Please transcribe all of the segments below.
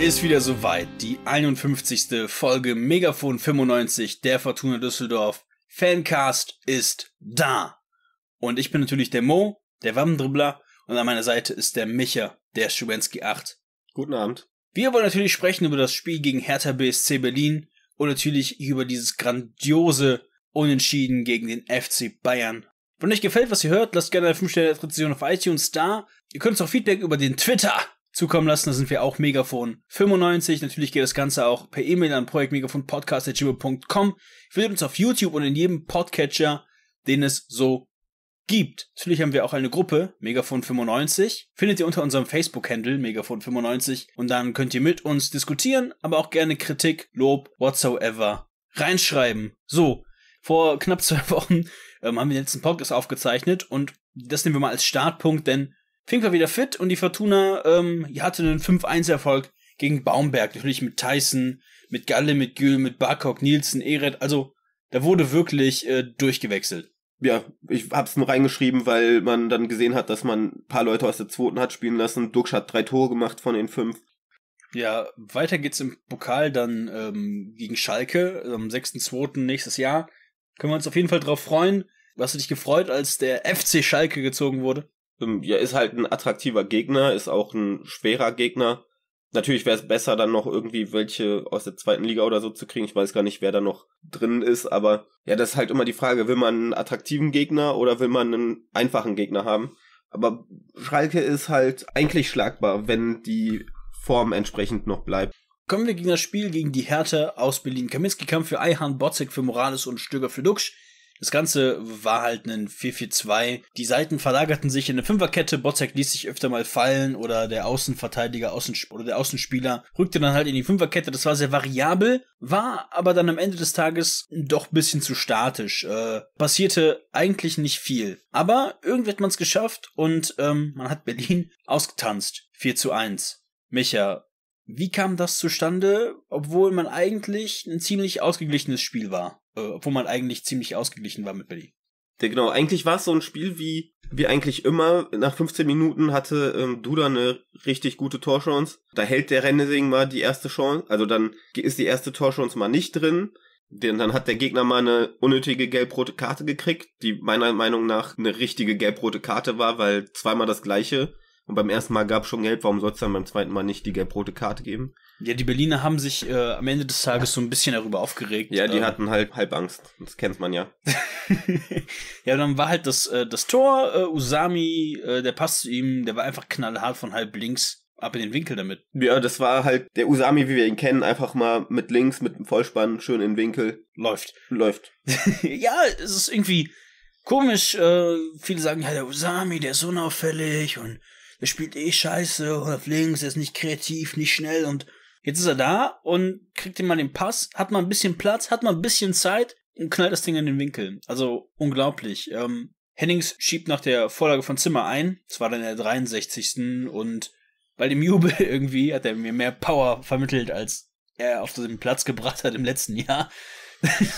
ist wieder soweit. Die 51. Folge Megafon 95 der Fortuna Düsseldorf Fancast ist da. Und ich bin natürlich der Mo, der Wammendribbler, und an meiner Seite ist der Micha, der Schubenski 8. Guten Abend. Wir wollen natürlich sprechen über das Spiel gegen Hertha BSC Berlin und natürlich über dieses grandiose Unentschieden gegen den FC Bayern. Wenn euch gefällt, was ihr hört, lasst gerne eine 5-Sterne-Rezension auf iTunes da. Ihr könnt uns auch Feedback über den Twitter zukommen lassen. Da sind wir auch Megafon 95. Natürlich geht das Ganze auch per E-Mail an projektmegafonpodcast.gmail.com. Findet uns auf YouTube und in jedem Podcatcher, den es so gibt. Natürlich haben wir auch eine Gruppe, Megafon 95. Findet ihr unter unserem Facebook-Handle, Megafon 95. Und dann könnt ihr mit uns diskutieren, aber auch gerne Kritik, Lob, whatsoever reinschreiben. So. Vor knapp zwei Wochen ähm, haben wir den letzten Podcast aufgezeichnet und das nehmen wir mal als Startpunkt, denn Fink war wieder fit und die Fortuna ähm, hatte einen 5-1-Erfolg gegen Baumberg. Natürlich mit Tyson, mit Galle, mit Gül, mit Barkok, Nielsen, Eret. Also da wurde wirklich äh, durchgewechselt. Ja, ich hab's nur reingeschrieben, weil man dann gesehen hat, dass man ein paar Leute aus der zweiten hat spielen lassen. Duxch hat drei Tore gemacht von den fünf. Ja, weiter geht's im Pokal dann ähm, gegen Schalke am 6.2. nächstes Jahr. Können wir uns auf jeden Fall drauf freuen. Hast du dich gefreut, als der FC Schalke gezogen wurde? Ähm, ja, ist halt ein attraktiver Gegner, ist auch ein schwerer Gegner. Natürlich wäre es besser, dann noch irgendwie welche aus der zweiten Liga oder so zu kriegen. Ich weiß gar nicht, wer da noch drin ist, aber ja, das ist halt immer die Frage, will man einen attraktiven Gegner oder will man einen einfachen Gegner haben? Aber Schalke ist halt eigentlich schlagbar, wenn die Form entsprechend noch bleibt. Kommen wir gegen das Spiel gegen die Härte aus Berlin. Kaminski kam für Eihan, Botzek für Morales und Stöger für Duxch. Das Ganze war halt ein 4-4-2. Die Seiten verlagerten sich in eine Fünferkette. Bozek ließ sich öfter mal fallen oder der Außenverteidiger Außensp oder der Außenspieler rückte dann halt in die Fünferkette. Das war sehr variabel, war aber dann am Ende des Tages doch bisschen zu statisch. Äh, passierte eigentlich nicht viel. Aber irgendwie hat man es geschafft und ähm, man hat Berlin ausgetanzt. 4 zu 1. Micha, wie kam das zustande, obwohl man eigentlich ein ziemlich ausgeglichenes Spiel war? Äh, obwohl man eigentlich ziemlich ausgeglichen war mit Berlin. Ja, genau, eigentlich war es so ein Spiel wie, wie eigentlich immer. Nach 15 Minuten hatte ähm, Duda eine richtig gute Torchance. Da hält der Rennesing mal die erste Chance. Also dann ist die erste Torchance mal nicht drin. Denn dann hat der Gegner mal eine unnötige gelb-rote Karte gekriegt, die meiner Meinung nach eine richtige gelb-rote Karte war, weil zweimal das gleiche und beim ersten Mal gab es schon gelb, warum soll es dann beim zweiten Mal nicht die gelb-rote Karte geben? Ja, die Berliner haben sich äh, am Ende des Tages so ein bisschen darüber aufgeregt. Ja, die ähm, hatten halt halb Angst. Das kennt man ja. ja, dann war halt das, äh, das Tor, äh, Usami, äh, der passt zu ihm, der war einfach knallhart von halb links ab in den Winkel damit. Ja, das war halt der Usami, wie wir ihn kennen, einfach mal mit links, mit dem Vollspann, schön in den Winkel. Läuft. Läuft. ja, es ist irgendwie komisch. Äh, viele sagen, ja, der Usami, der ist unauffällig und er spielt eh scheiße oder links, er ist nicht kreativ, nicht schnell und jetzt ist er da und kriegt ihm mal den Pass, hat mal ein bisschen Platz, hat mal ein bisschen Zeit und knallt das Ding in den Winkel. Also unglaublich. Ähm, Hennings schiebt nach der Vorlage von Zimmer ein, zwar dann der 63. und bei dem Jubel irgendwie hat er mir mehr Power vermittelt, als er auf den Platz gebracht hat im letzten Jahr.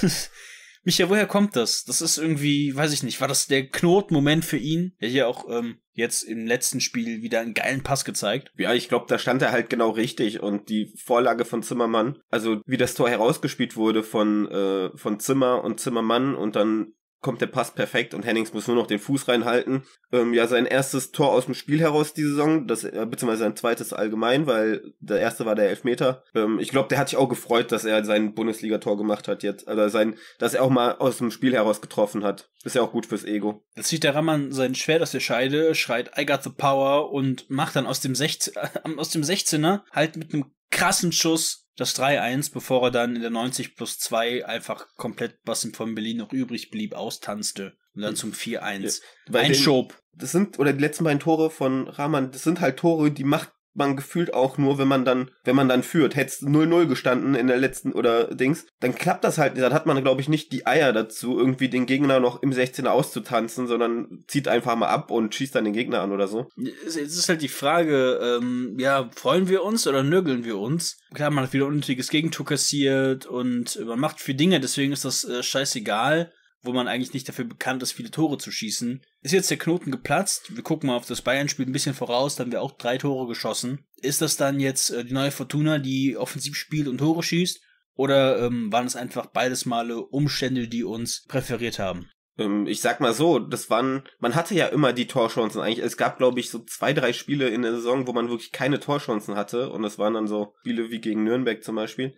Micha, woher kommt das? Das ist irgendwie, weiß ich nicht, war das der Knotmoment für ihn? Der hier auch ähm, jetzt im letzten Spiel wieder einen geilen Pass gezeigt. Ja, ich glaube, da stand er halt genau richtig und die Vorlage von Zimmermann, also wie das Tor herausgespielt wurde von, äh, von Zimmer und Zimmermann und dann kommt der Pass perfekt und Hennings muss nur noch den Fuß reinhalten. Ähm, ja, sein erstes Tor aus dem Spiel heraus diese Saison, das, äh, beziehungsweise sein zweites allgemein, weil der erste war der Elfmeter. Ähm, ich glaube, der hat sich auch gefreut, dass er sein Bundesliga-Tor gemacht hat jetzt, also sein, dass er auch mal aus dem Spiel heraus getroffen hat. Ist ja auch gut fürs Ego. Jetzt zieht der Rammann sein Schwert aus der Scheide, schreit I got the power und macht dann aus dem, 16, aus dem 16er halt mit einem krassen Schuss das 3-1, bevor er dann in der 90 plus 2 einfach komplett, was ihm von Berlin noch übrig blieb, austanzte. Und dann hm. zum 4-1. Ja, Ein Schub. Das sind, oder die letzten beiden Tore von Rahman, das sind halt Tore, die macht man gefühlt auch nur, wenn man dann, wenn man dann führt. Hätte 0-0 gestanden in der letzten oder Dings, dann klappt das halt nicht. Dann hat man, glaube ich, nicht die Eier dazu, irgendwie den Gegner noch im 16er auszutanzen, sondern zieht einfach mal ab und schießt dann den Gegner an oder so. Jetzt ist halt die Frage, ähm, ja, freuen wir uns oder nörgeln wir uns? Klar, man hat wieder unnötiges Gegentor kassiert und man macht viel Dinge, deswegen ist das äh, scheißegal wo man eigentlich nicht dafür bekannt ist, viele Tore zu schießen. Ist jetzt der Knoten geplatzt? Wir gucken mal auf das Bayern-Spiel ein bisschen voraus, da haben wir auch drei Tore geschossen. Ist das dann jetzt äh, die neue Fortuna, die offensiv spielt und Tore schießt? Oder ähm, waren es einfach beides Male Umstände, die uns präferiert haben? Ähm, ich sag mal so, das waren, man hatte ja immer die Torchancen eigentlich. Es gab, glaube ich, so zwei, drei Spiele in der Saison, wo man wirklich keine Torchancen hatte. Und das waren dann so Spiele wie gegen Nürnberg zum Beispiel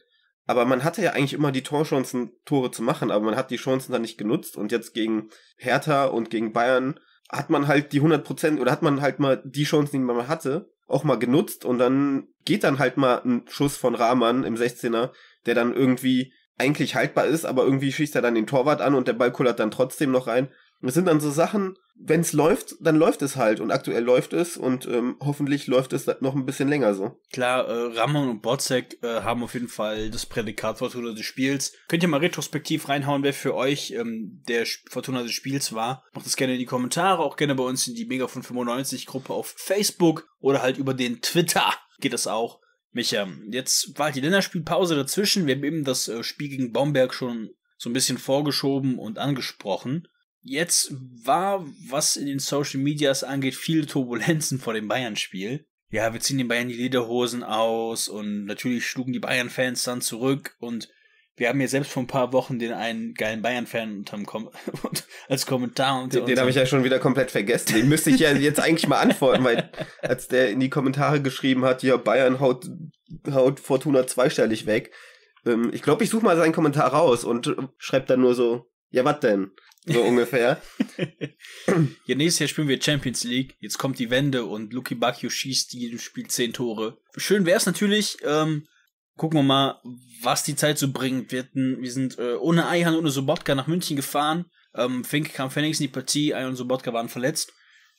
aber man hatte ja eigentlich immer die Torchancen, Tore zu machen, aber man hat die Chancen dann nicht genutzt und jetzt gegen Hertha und gegen Bayern hat man halt die 100% oder hat man halt mal die Chancen, die man hatte, auch mal genutzt und dann geht dann halt mal ein Schuss von Rahman im 16er, der dann irgendwie eigentlich haltbar ist, aber irgendwie schießt er dann den Torwart an und der Ball kullert dann trotzdem noch rein. Das sind dann so Sachen, wenn es läuft, dann läuft es halt und aktuell läuft es und ähm, hoffentlich läuft es noch ein bisschen länger so. Klar, äh, Ramon und Bozek äh, haben auf jeden Fall das Prädikat Fortuna des Spiels. Könnt ihr mal retrospektiv reinhauen, wer für euch ähm, der Fortuna des Spiels war. Macht das gerne in die Kommentare, auch gerne bei uns in die Mega von 95 Gruppe auf Facebook oder halt über den Twitter geht das auch. Micha, jetzt war halt die Länderspielpause dazwischen. Wir haben eben das äh, Spiel gegen Bomberg schon so ein bisschen vorgeschoben und angesprochen. Jetzt war, was in den Social Medias angeht, viele Turbulenzen vor dem Bayern-Spiel. Ja, wir ziehen den Bayern die Lederhosen aus und natürlich schlugen die Bayern-Fans dann zurück und wir haben ja selbst vor ein paar Wochen den einen geilen Bayern-Fan als Kommentar. Unter den den habe ich ja schon wieder komplett vergessen. Den müsste ich ja jetzt eigentlich mal antworten, weil als der in die Kommentare geschrieben hat, ja, Bayern haut, haut Fortuna zweistellig weg. Ähm, ich glaube, ich suche mal seinen Kommentar raus und schreibe dann nur so, ja, was denn? So ungefähr. ja, nächstes Jahr spielen wir Champions League. Jetzt kommt die Wende und Lucky Bacchio schießt jedem Spiel zehn Tore. Schön wäre es natürlich. Ähm, gucken wir mal, was die Zeit so bringt. Wir, hatten, wir sind äh, ohne Eihan, ohne Sobotka nach München gefahren. Ähm, Fink kam für Hennings in die Partie, Eihan und Sobotka waren verletzt.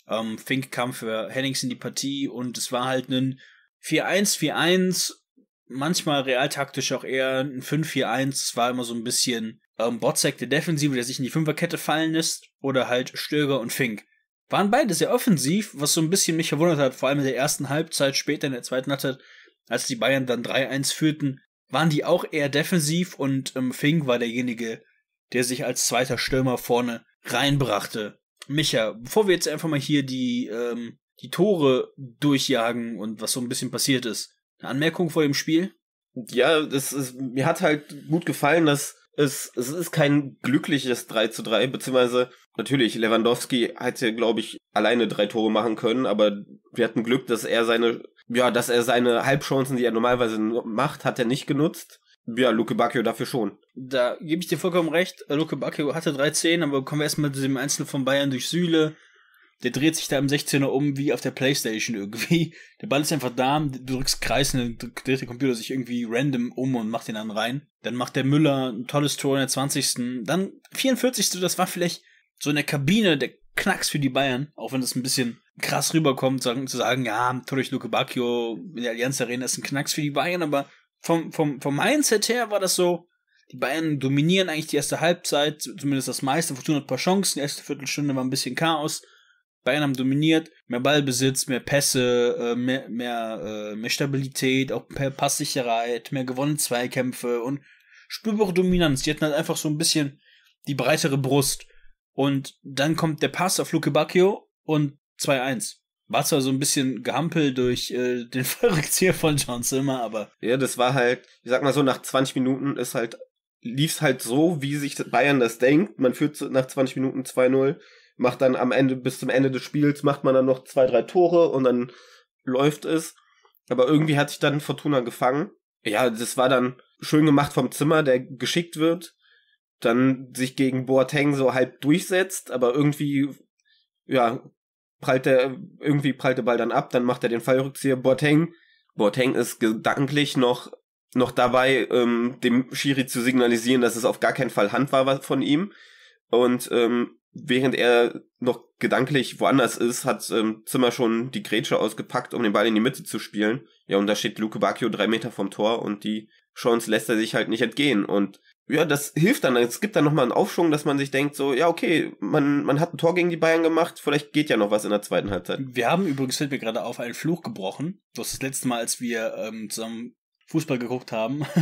Ähm, Fink kam für Hennings in die Partie und es war halt ein 4-1, 4-1. Manchmal realtaktisch auch eher ein 5-4-1. Es war immer so ein bisschen ähm, Botzek der Defensive, der sich in die Fünferkette fallen lässt, oder halt Stöger und Fink. Waren beide sehr offensiv, was so ein bisschen mich verwundert hat, vor allem in der ersten Halbzeit, später in der zweiten Halbzeit, als die Bayern dann 3-1 führten, waren die auch eher defensiv und ähm, Fink war derjenige, der sich als zweiter Stürmer vorne reinbrachte. Micha, bevor wir jetzt einfach mal hier die, ähm, die Tore durchjagen und was so ein bisschen passiert ist, eine Anmerkung vor dem Spiel? Ja, das ist, mir hat halt gut gefallen, dass es, es ist kein glückliches 3 zu 3, beziehungsweise natürlich, Lewandowski hätte, glaube ich, alleine drei Tore machen können, aber wir hatten Glück, dass er seine, ja, dass er seine Halbchancen, die er normalerweise macht, hat er nicht genutzt. Ja, Luke Bacchio dafür schon. Da gebe ich dir vollkommen recht. Luke Bacchio hatte 13, aber kommen wir erstmal zu dem Einzelnen von Bayern durch Sühle der dreht sich da im 16er um wie auf der Playstation irgendwie. Der Ball ist einfach da, du drückst Kreis und dann dreht der Computer sich irgendwie random um und macht den dann rein. Dann macht der Müller ein tolles Tor in der 20. Dann 44. Das war vielleicht so in der Kabine der Knacks für die Bayern, auch wenn das ein bisschen krass rüberkommt, sagen, zu sagen, ja, Tor durch Luke Bacchio in der Allianz Arena ist ein Knacks für die Bayern, aber vom, vom, vom Mindset her war das so, die Bayern dominieren eigentlich die erste Halbzeit, zumindest das meiste. Fortuna hat ein paar Chancen. Die erste Viertelstunde war ein bisschen Chaos. Bayern haben dominiert, mehr Ballbesitz, mehr Pässe, äh, mehr, mehr, äh, mehr Stabilität, auch mehr Passsicherheit, mehr gewonnene Zweikämpfe und spürbare Dominanz. Die hatten halt einfach so ein bisschen die breitere Brust. Und dann kommt der Pass auf Luke Bacchio und 2-1. War zwar so ein bisschen gehampelt durch äh, den Verrückzieher von John Zimmer, aber. Ja, das war halt, ich sag mal so, nach 20 Minuten ist halt, lief's halt so, wie sich Bayern das denkt. Man führt nach 20 Minuten 2-0 macht dann am Ende, bis zum Ende des Spiels, macht man dann noch zwei, drei Tore und dann läuft es. Aber irgendwie hat sich dann Fortuna gefangen. Ja, das war dann schön gemacht vom Zimmer, der geschickt wird, dann sich gegen Boateng so halb durchsetzt, aber irgendwie, ja, prallt der, irgendwie prallt der Ball dann ab, dann macht er den Fallrückzieher. Boateng, Boateng ist gedanklich noch, noch dabei, ähm, dem Schiri zu signalisieren, dass es auf gar keinen Fall Hand war von ihm. Und ähm, während er noch gedanklich woanders ist, hat ähm, Zimmer schon die Grätsche ausgepackt, um den Ball in die Mitte zu spielen. Ja, und da steht Luke Bacchio drei Meter vom Tor und die Chance lässt er sich halt nicht entgehen. Und ja, das hilft dann. Es gibt dann nochmal einen Aufschwung, dass man sich denkt, so, ja, okay, man, man hat ein Tor gegen die Bayern gemacht, vielleicht geht ja noch was in der zweiten Halbzeit. Wir haben übrigens, fällt mir gerade auf, einen Fluch gebrochen. Das ist das letzte Mal, als wir ähm, zusammen Fußball geguckt haben.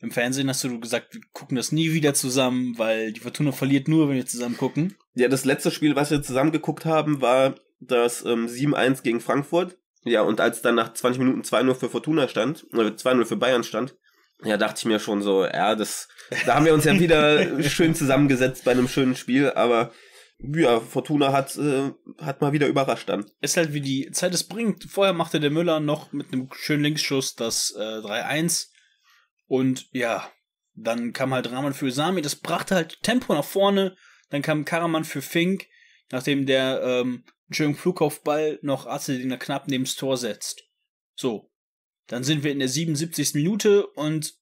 Im Fernsehen hast du gesagt, wir gucken das nie wieder zusammen, weil die Fortuna verliert nur, wenn wir zusammen gucken. Ja, das letzte Spiel, was wir zusammen geguckt haben, war das ähm, 7-1 gegen Frankfurt. Ja, und als dann nach 20 Minuten 2-0 für Fortuna stand, oder 2-0 für Bayern stand, ja, dachte ich mir schon so, ja, das, da haben wir uns ja wieder schön zusammengesetzt bei einem schönen Spiel, aber ja, Fortuna hat, äh, hat mal wieder überrascht dann. Ist halt wie die Zeit es bringt. Vorher machte der Müller noch mit einem schönen Linksschuss das äh, 3-1. Und ja, dann kam halt Rahman für Sami, das brachte halt Tempo nach vorne. Dann kam Karaman für Fink, nachdem der ähm, schönen Flugkopfball noch Atze knapp neben das Tor setzt. So. Dann sind wir in der 77. Minute und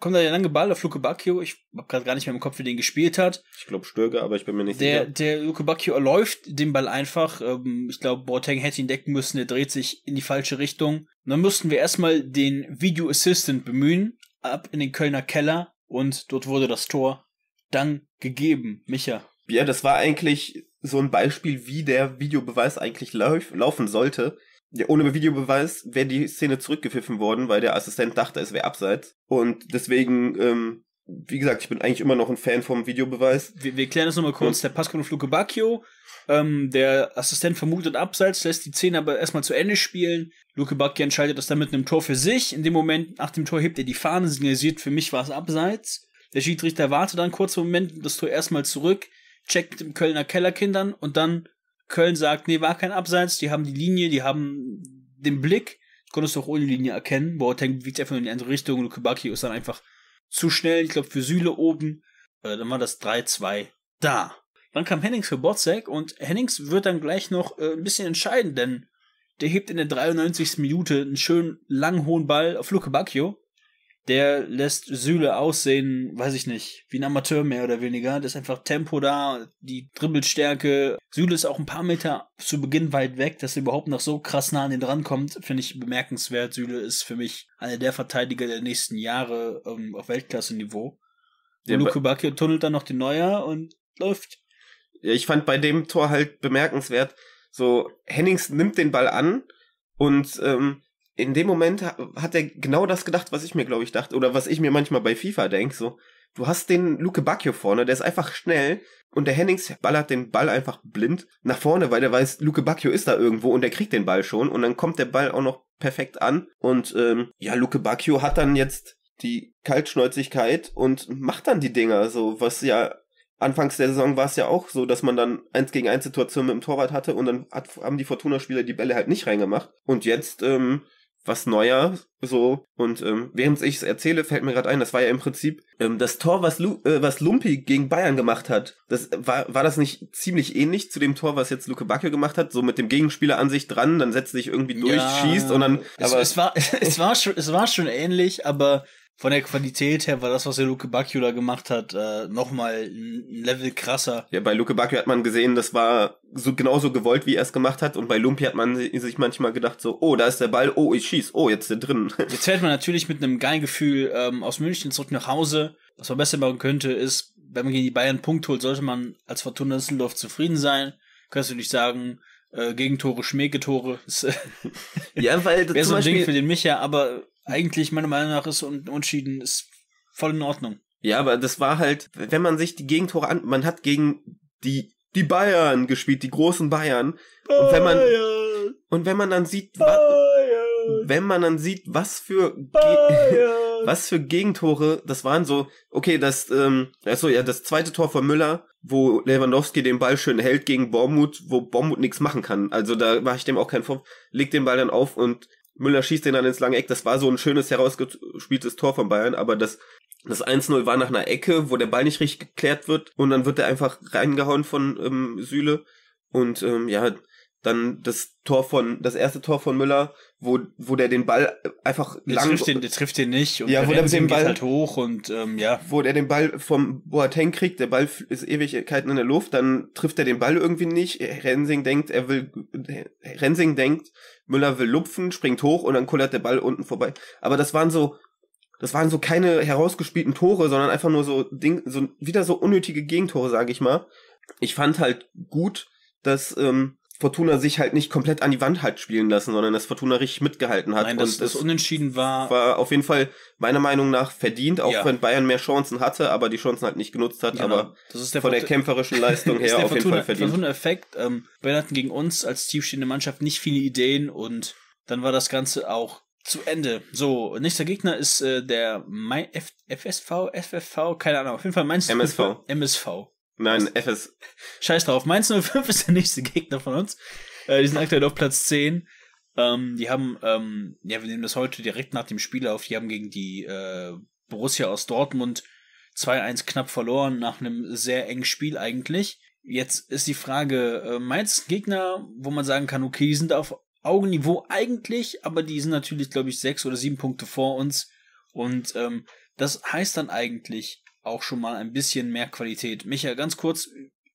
kommt da der lange Ball auf Luke Bacchio. Ich habe gerade gar nicht mehr im Kopf, wie den gespielt hat. Ich glaube Stöger, aber ich bin mir nicht der, sicher. Der Luke Bacchio erläuft den Ball einfach. Ähm, ich glaube, Boateng hätte ihn decken müssen. Der dreht sich in die falsche Richtung. Und dann mussten wir erstmal den Video Assistant bemühen ab in den Kölner Keller und dort wurde das Tor dann gegeben. Micha. Ja, das war eigentlich so ein Beispiel, wie der Videobeweis eigentlich lauf laufen sollte. Ja, ohne Videobeweis wäre die Szene zurückgepfiffen worden, weil der Assistent dachte, es wäre abseits. Und deswegen ähm, wie gesagt, ich bin eigentlich immer noch ein Fan vom Videobeweis. Wir, wir klären das nochmal kurz. Und? Der auf Luke Bacchio, ähm, der Assistent vermutet Abseits, lässt die Szene aber erstmal zu Ende spielen. Luke Bacchio entscheidet das dann mit einem Tor für sich. In dem Moment, nach dem Tor hebt er die Fahne, signalisiert, für mich war es Abseits. Der Schiedsrichter wartet dann kurz einen Moment, das Tor erstmal zurück, checkt mit dem Kölner Kellerkindern und dann Köln sagt, nee, war kein Abseits, die haben die Linie, die haben den Blick. Du konntest doch ohne Linie erkennen. Boateng wiegt einfach in die andere Richtung. Luke Bacchio ist dann einfach zu schnell, ich glaube für Sühle oben. Äh, dann war das 3-2 da. Dann kam Hennings für Botzek und Hennings wird dann gleich noch äh, ein bisschen entscheiden, denn der hebt in der 93. Minute einen schönen langen hohen Ball auf Luke Bacchio der lässt Sühle aussehen, weiß ich nicht, wie ein Amateur mehr oder weniger. Das ist einfach Tempo da, die Dribbelstärke. Sühle ist auch ein paar Meter zu Beginn weit weg, dass er überhaupt noch so krass nah an ihn rankommt, finde ich bemerkenswert. Sühle ist für mich einer der Verteidiger der nächsten Jahre ähm, auf Weltklasse-Niveau. Ja, Luke Bacchio tunnelt dann noch den Neuer und läuft. Ja, ich fand bei dem Tor halt bemerkenswert, so Hennings nimmt den Ball an und ähm, in dem Moment hat er genau das gedacht, was ich mir, glaube ich, dachte, oder was ich mir manchmal bei FIFA denke, so, du hast den Luke Bacchio vorne, der ist einfach schnell und der Hennings ballert den Ball einfach blind nach vorne, weil der weiß, Luke Bacchio ist da irgendwo und der kriegt den Ball schon und dann kommt der Ball auch noch perfekt an und ähm, ja, Luke Bacchio hat dann jetzt die Kaltschnäuzigkeit und macht dann die Dinger, so, was ja Anfangs der Saison war es ja auch so, dass man dann eins gegen eins Situation mit dem Torwart hatte und dann hat, haben die Fortuna-Spieler die Bälle halt nicht reingemacht. Und jetzt ähm, was neuer, so. Und ähm, während ich es erzähle, fällt mir gerade ein, das war ja im Prinzip ähm, das Tor, was, Lu äh, was Lumpi gegen Bayern gemacht hat. Das war, war das nicht ziemlich ähnlich zu dem Tor, was jetzt Luke Backe gemacht hat, so mit dem Gegenspieler an sich dran, dann setzt sich irgendwie durch, ja, schießt und dann. Es, es, war, es war schon, es war schon ähnlich, aber von der Qualität her war das, was der Luke Bacchio da gemacht hat, äh, nochmal ein Level krasser. Ja, bei Luke Bacchio hat man gesehen, das war so genauso gewollt, wie er es gemacht hat. Und bei Lumpi hat man sich manchmal gedacht so, oh, da ist der Ball, oh, ich schieß, oh, jetzt ist er drin. Jetzt fährt man natürlich mit einem geilen Gefühl ähm, aus München zurück nach Hause. Was man besser machen könnte, ist, wenn man gegen die Bayern einen Punkt holt, sollte man als Fortuna Düsseldorf zufrieden sein. Kannst du nicht sagen, äh, Gegentore, Schmäketore. ja, weil das wäre so ein Beispiel, Ding für den Micha, aber eigentlich meiner Meinung nach ist und Unschieden ist voll in Ordnung. Ja, aber das war halt, wenn man sich die Gegentore an, man hat gegen die die Bayern gespielt, die großen Bayern. Bayern. Und wenn man und wenn man dann sieht, wa, wenn man dann sieht, was für was für Gegentore, das waren so, okay, das ähm also ja, das zweite Tor von Müller, wo Lewandowski den Ball schön hält gegen Bormuth, wo Bormuth nichts machen kann. Also da war ich dem auch keinen Vorwurf, legt den Ball dann auf und Müller schießt den dann ins lange Eck. Das war so ein schönes, herausgespieltes Tor von Bayern, aber das, das 1-0 war nach einer Ecke, wo der Ball nicht richtig geklärt wird und dann wird er einfach reingehauen von ähm, Süle. Und ähm, ja, dann das Tor von, das erste Tor von Müller, wo, wo der den Ball einfach der lang. Trifft den, der trifft den nicht und ja, wo der mit dem Ball halt hoch und ähm, ja. Wo der den Ball vom Boateng kriegt, der Ball ist Ewigkeiten in der Luft, dann trifft er den Ball irgendwie nicht. Rensing denkt, er will Rensing denkt, Müller will lupfen, springt hoch und dann kullert der Ball unten vorbei. Aber das waren so das waren so keine herausgespielten Tore, sondern einfach nur so Ding, so wieder so unnötige Gegentore, sage ich mal. Ich fand halt gut, dass ähm, Fortuna sich halt nicht komplett an die Wand halt spielen lassen, sondern dass Fortuna richtig mitgehalten hat. Nein, das, das Unentschieden war. War auf jeden Fall meiner Meinung nach verdient, auch ja. wenn Bayern mehr Chancen hatte, aber die Chancen halt nicht genutzt hat. Genau. Aber der von Fort der kämpferischen Leistung her auf Fortuna, jeden Fall verdient. Fortuna-Effekt. Ähm, Bayern hatten gegen uns als tiefstehende Mannschaft nicht viele Ideen und dann war das Ganze auch zu Ende. So, nächster Gegner ist äh, der Mai F FSV, FFV, keine Ahnung, auf jeden Fall Mainz. MSV. MSV. Nein, FS. Scheiß drauf. Mainz 05 ist der nächste Gegner von uns. Äh, die sind aktuell auf Platz 10. Ähm, die haben, ähm, ja, wir nehmen das heute direkt nach dem Spiel auf. Die haben gegen die äh, Borussia aus Dortmund 2-1 knapp verloren, nach einem sehr engen Spiel eigentlich. Jetzt ist die Frage, äh, Mainz Gegner, wo man sagen kann, okay, die sind auf Augenniveau eigentlich, aber die sind natürlich, glaube ich, sechs oder sieben Punkte vor uns. Und ähm, das heißt dann eigentlich, auch schon mal ein bisschen mehr Qualität. Micha, ganz kurz,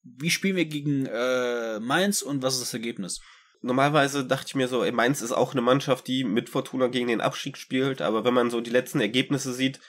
wie spielen wir gegen äh, Mainz und was ist das Ergebnis? Normalerweise dachte ich mir so, ey, Mainz ist auch eine Mannschaft, die mit Fortuna gegen den Abstieg spielt, aber wenn man so die letzten Ergebnisse sieht,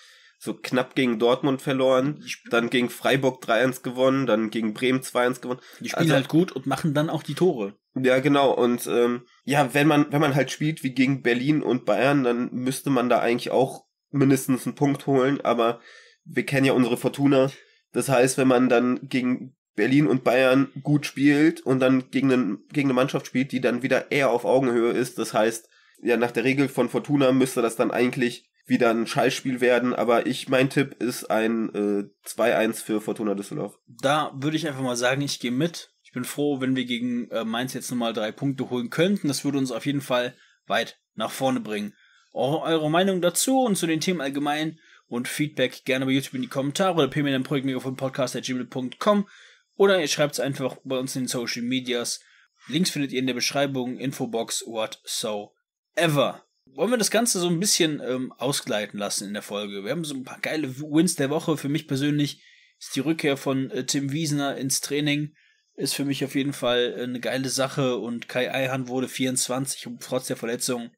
so knapp gegen Dortmund verloren, dann gegen Freiburg 3-1 gewonnen, dann gegen Bremen 2-1 gewonnen. Die spielen also, halt gut und machen dann auch die Tore. Ja, genau. Und ähm, ja, wenn man, wenn man halt spielt wie gegen Berlin und Bayern, dann müsste man da eigentlich auch mindestens einen Punkt holen, aber wir kennen ja unsere Fortuna. Das heißt, wenn man dann gegen Berlin und Bayern gut spielt und dann gegen, einen, gegen eine Mannschaft spielt, die dann wieder eher auf Augenhöhe ist, das heißt, ja, nach der Regel von Fortuna müsste das dann eigentlich wieder ein Schallspiel werden, aber ich, mein Tipp ist ein äh, 2-1 für Fortuna Düsseldorf. Da würde ich einfach mal sagen, ich gehe mit. Ich bin froh, wenn wir gegen äh, Mainz jetzt nochmal drei Punkte holen könnten. Das würde uns auf jeden Fall weit nach vorne bringen. Eure Meinung dazu und zu den Themen allgemein und Feedback gerne bei YouTube in die Kommentare oder per Mail am projektmikrofonpodcast.gmail.com oder ihr schreibt es einfach bei uns in den Social Medias. Links findet ihr in der Beschreibung, Infobox, whatsoever. Wollen wir das Ganze so ein bisschen ähm, ausgleiten lassen in der Folge? Wir haben so ein paar geile Wins der Woche. Für mich persönlich ist die Rückkehr von äh, Tim Wiesner ins Training ist für mich auf jeden Fall äh, eine geile Sache und Kai Eihan wurde 24 und trotz der Verletzung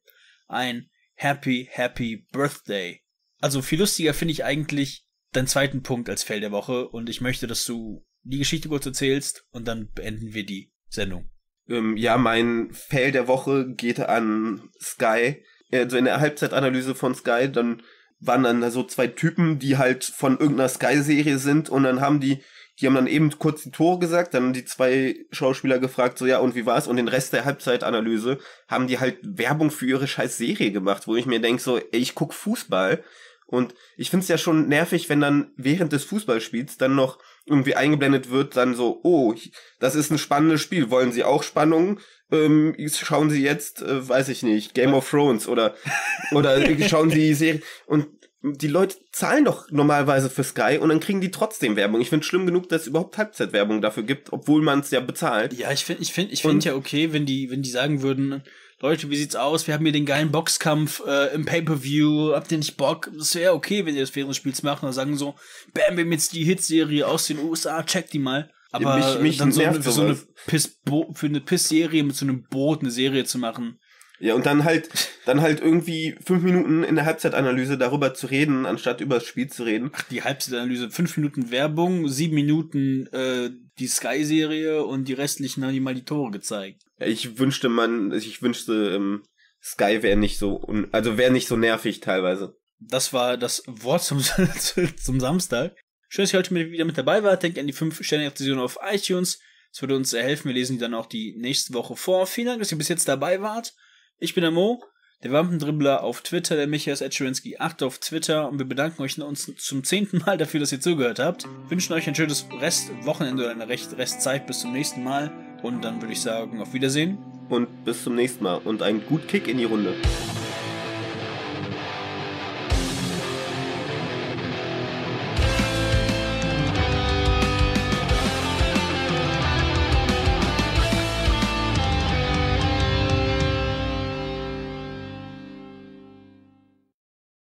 ein Happy, Happy Birthday also viel lustiger finde ich eigentlich deinen zweiten Punkt als Fail der Woche und ich möchte, dass du die Geschichte kurz erzählst und dann beenden wir die Sendung. Ähm, ja, mein Fail der Woche geht an Sky. Also in der Halbzeitanalyse von Sky, dann waren dann so zwei Typen, die halt von irgendeiner Sky-Serie sind und dann haben die, die haben dann eben kurz die Tore gesagt, dann haben die zwei Schauspieler gefragt, so ja und wie war's und den Rest der Halbzeitanalyse haben die halt Werbung für ihre scheiß Serie gemacht, wo ich mir denke, so, ey, ich guck Fußball und ich finde es ja schon nervig, wenn dann während des Fußballspiels dann noch irgendwie eingeblendet wird, dann so, oh, das ist ein spannendes Spiel, wollen Sie auch Spannung? Ähm, schauen Sie jetzt, äh, weiß ich nicht, Game of Thrones oder oder schauen Sie Serien. Und die Leute zahlen doch normalerweise für Sky und dann kriegen die trotzdem Werbung. Ich finde es schlimm genug, dass es überhaupt Halbzeitwerbung dafür gibt, obwohl man es ja bezahlt. Ja, ich finde ich find, ich find ja okay, wenn die, wenn die sagen würden, Leute, wie sieht's aus? Wir haben hier den geilen Boxkampf äh, im Pay-Per-View. Habt ihr nicht Bock? Das wäre okay, wenn ihr das während des Spiels macht. Dann sagen so, bam, wir haben jetzt die Hitserie aus den USA, checkt die mal. Aber ja, mich, mich dann so, eine, für so eine Piss-Serie mit so einem Boot eine Serie zu machen, ja, und dann halt, dann halt irgendwie fünf Minuten in der Halbzeitanalyse darüber zu reden, anstatt über das Spiel zu reden. Ach, die Halbzeitanalyse, fünf Minuten Werbung, sieben Minuten äh, die Sky-Serie und die restlichen haben die mal die Tore gezeigt. Ja, ich wünschte man, ich wünschte, ähm, Sky wäre nicht so, also wäre nicht so nervig teilweise. Das war das Wort zum, zum Samstag. Schön, dass ihr heute wieder mit dabei wart. Denkt an die 5-Sterne-Rezession auf iTunes. Das würde uns sehr helfen. Wir lesen die dann auch die nächste Woche vor. Vielen Dank, dass ihr bis jetzt dabei wart. Ich bin der Mo, der Wampendribbler auf Twitter, der Michael Etscherinski 8 auf Twitter und wir bedanken euch uns zum zehnten Mal dafür, dass ihr zugehört habt. Wünschen euch ein schönes Restwochenende oder eine Rest Restzeit bis zum nächsten Mal und dann würde ich sagen, auf Wiedersehen. Und bis zum nächsten Mal und einen guten Kick in die Runde.